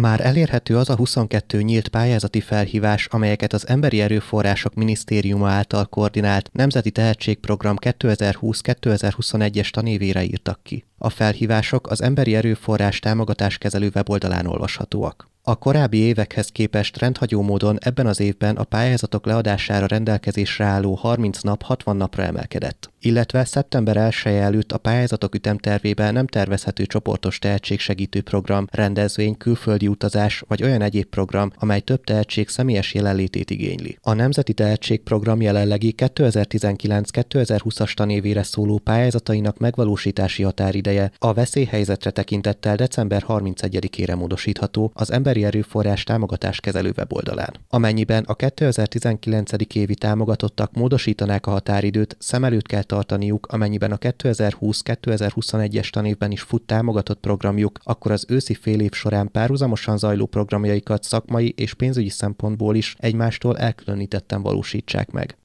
Már elérhető az a 22 nyílt pályázati felhívás, amelyeket az Emberi Erőforrások Minisztériuma által koordinált Nemzeti Tehetségprogram 2020-2021-es tanévére írtak ki. A felhívások az Emberi Erőforrás támogatás kezelő weboldalán olvashatóak. A korábbi évekhez képest rendhagyó módon ebben az évben a pályázatok leadására rendelkezésre álló 30 nap 60 napra emelkedett, illetve szeptember 1 előtt a pályázatok ütemtervében nem tervezhető csoportos tehetségsegítő program, rendezvény, külföldi utazás vagy olyan egyéb program, amely több tehetség személyes jelenlétét igényli. A Nemzeti Tehetségprogram jelenlegi 2019-2020-as tanévére szóló pályázatainak megvalósítási határideje a veszélyhelyzetre tekintettel december 31-ére módosítható az ember emberi erőforrás támogatás kezelő weboldalán. Amennyiben a 2019. évi támogatottak módosítanák a határidőt, szem előtt kell tartaniuk, amennyiben a 2020-2021-es tanévben is fut támogatott programjuk, akkor az őszi fél év során párhuzamosan zajló programjaikat szakmai és pénzügyi szempontból is egymástól elkülönítetten valósítsák meg.